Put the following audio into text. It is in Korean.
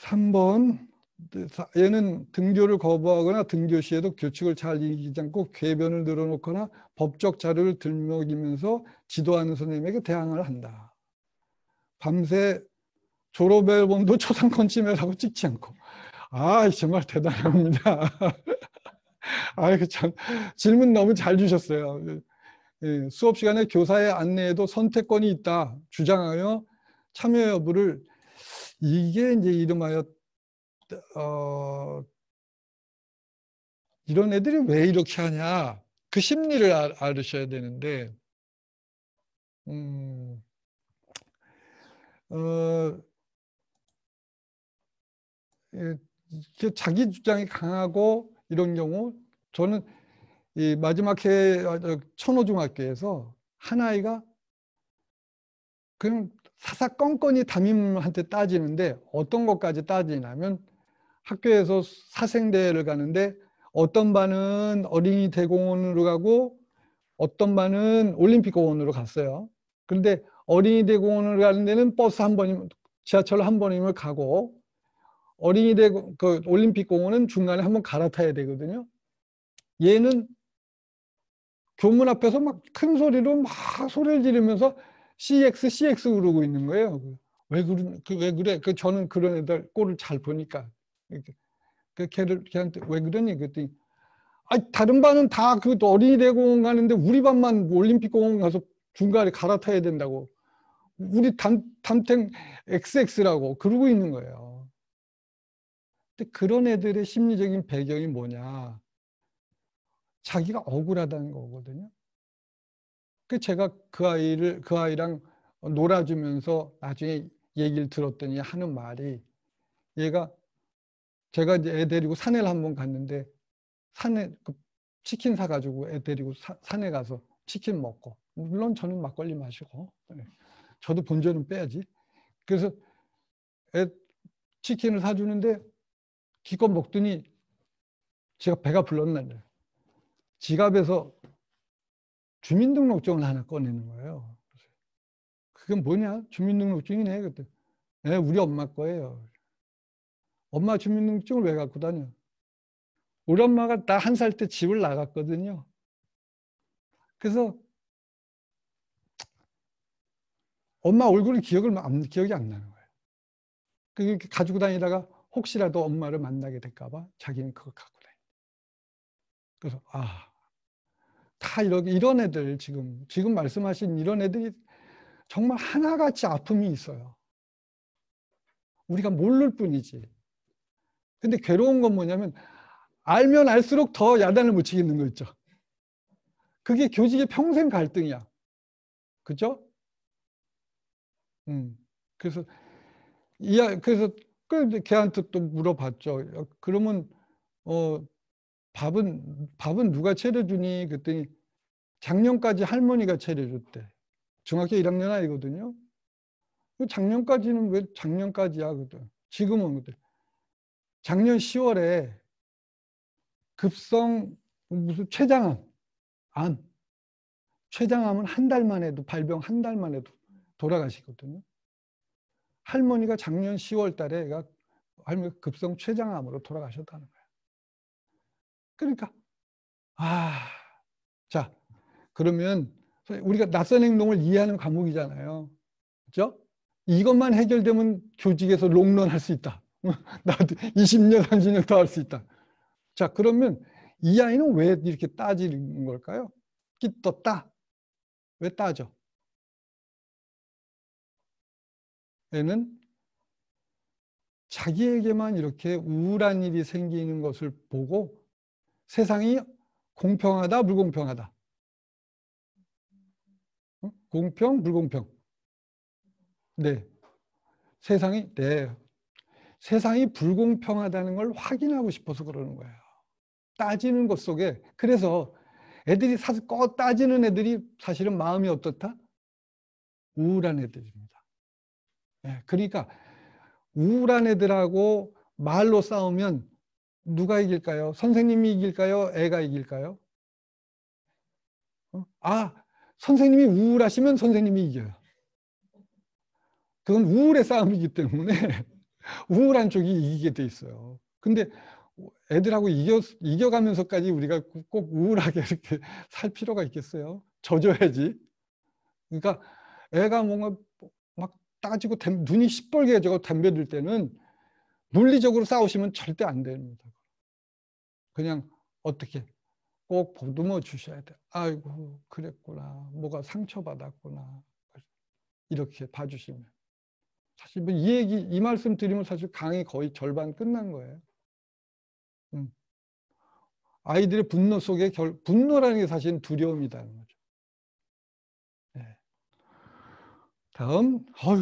3번 얘는 등교를 거부하거나 등교 시에도 규칙을 잘 이기지 않고 궤변을 늘어놓거나 법적 자료를 들먹이면서 지도하는 선생님에게 대항을 한다. 밤새 졸업 앨범도 초상권침해라고 찍지 않고 아 정말 대단합니다. 아이고 참 질문 너무 잘 주셨어요. 예, 수업 시간에 교사의 안내에도 선택권이 있다 주장하여 참여 여부를 이게 이제 이름하여 어, 이런 애들이 왜 이렇게 하냐 그 심리를 알, 알으셔야 되는데 음, 어, 예, 자기 주장이 강하고 이런 경우 저는 이 마지막 해 아, 천호중학교에서 한 아이가 그냥 사사건건이 담임한테 따지는데 어떤 것까지 따지냐면 학교에서 사생대회를 가는데 어떤 반은 어린이 대공원으로 가고 어떤 반은 올림픽 공원으로 갔어요. 그런데 어린이 대공원으로 가는 데는 버스 한 번이면 지하철 한 번이면 가고 어린이 대공 그 올림픽 공원은 중간에 한 번 갈아타야 되거든요. 얘는 교문 앞에서 막 큰 소리로 막 소리를 지르면서 CX, CX 그러고 있는 거예요. 왜, 그런, 그, 왜 그래? 그 저는 그런 애들 꼴을 잘 보니까. 그 걔를, 걔한테 왜 그러니? 그랬더니, 아, 다른 반은 다 그 어린이대공원 가는데 우리 반만 올림픽공원 가서 중간에 갈아타야 된다고. 우리 담, 담탱 XX라고 그러고 있는 거예요. 근데 그런 애들의 심리적인 배경이 뭐냐. 자기가 억울하다는 거거든요. 그 제가 그 아이를 그 아이랑 놀아주면서 나중에 얘기를 들었더니 하는 말이 얘가 제가 이제 애 데리고 산에 한번 갔는데 산에 그 치킨 사가지고 애 데리고 사, 산에 가서 치킨 먹고 물론 저는 막걸리 마시고 네. 저도 본전은 빼야지 그래서 애 치킨을 사주는데 기껏 먹더니 제가 배가 불렀는데 지갑에서 주민등록증을 하나 꺼내는 거예요. 그게 뭐냐? 주민등록증이네. 그때 네, 예, 우리 엄마 거예요. 엄마 주민등록증을 왜 갖고 다녀? 우리 엄마가 나 한 살 때 집을 나갔거든요. 그래서 엄마 얼굴은 기억을 기억이 안 나는 거예요. 그렇게 가지고 다니다가 혹시라도 엄마를 만나게 될까봐 자기는 그걸 갖고 다니. 그래서 아다 이렇게 이런 애들 지금 지금 말씀하신 이런 애들이 정말 하나같이 아픔이 있어요. 우리가 모를 뿐이지. 근데 괴로운 건 뭐냐면 알면 알수록 더 야단을 못 치겠는 거 있죠. 그게 교직의 평생 갈등이야. 그죠? 음. 그래서 이 그래서 그 걔한테 또 물어봤죠. 그러면 어 밥은 밥은 누가 차려주니 그랬더니 작년까지 할머니가 차려줬대. 중학교 1학년 아이거든요. 그 작년까지는 왜 작년까지야 그랬더니 지금은 그들. 작년 10월에 급성 무슨 췌장암 암 췌장암은 한 달만 해도 발병 한 달만 해도 돌아가시거든요. 할머니가 작년 10월 달에 애가 그러니까 할머니가 급성 췌장암으로 돌아가셨다는 거예요. 그러니까 아, 자 그러면 우리가 낯선 행동을 이해하는 과목이잖아요. 그렇죠? 이것만 해결되면 교직에서 롱런 할수 있다. 나도 20년, 30년 더 할 수 있다. 자 그러면 이 아이는 왜 이렇게 따지는 걸까요? 또 따. 왜 따져? 애는 자기에게만 이렇게 우울한 일이 생기는 것을 보고 세상이 공평하다, 불공평하다. 어? 공평, 불공평. 네. 세상이, 네. 세상이 불공평하다는 걸 확인하고 싶어서 그러는 거예요. 따지는 것 속에. 그래서 애들이 사서 꺼 따지는 애들이 사실은 마음이 어떻다? 우울한 애들입니다. 네. 그러니까 우울한 애들하고 말로 싸우면 누가 이길까요? 선생님이 이길까요? 애가 이길까요? 어? 아, 선생님이 우울하시면 선생님이 이겨요. 그건 우울의 싸움이기 때문에 우울한 쪽이 이기게 돼 있어요. 근데 애들하고 이겨, 이겨가면서까지 우리가 꼭 우울하게 이렇게 살 필요가 있겠어요? 져줘야지. 그러니까 애가 뭔가 막 따지고 눈이 시뻘개져서 담벼들 때는 물리적으로 싸우시면 절대 안 됩니다. 그냥 어떻게 꼭 보듬어 주셔야 돼 아이고 그랬구나. 뭐가 상처받았구나. 이렇게 봐주시면 사실 뭐이 얘기 이 말씀 드리면 사실 강의 거의 절반 끝난 거예요. 음. 아이들의 분노 속에 결, 분노라는 게 사실 두려움이라는 거죠. 네. 다음, 어휴,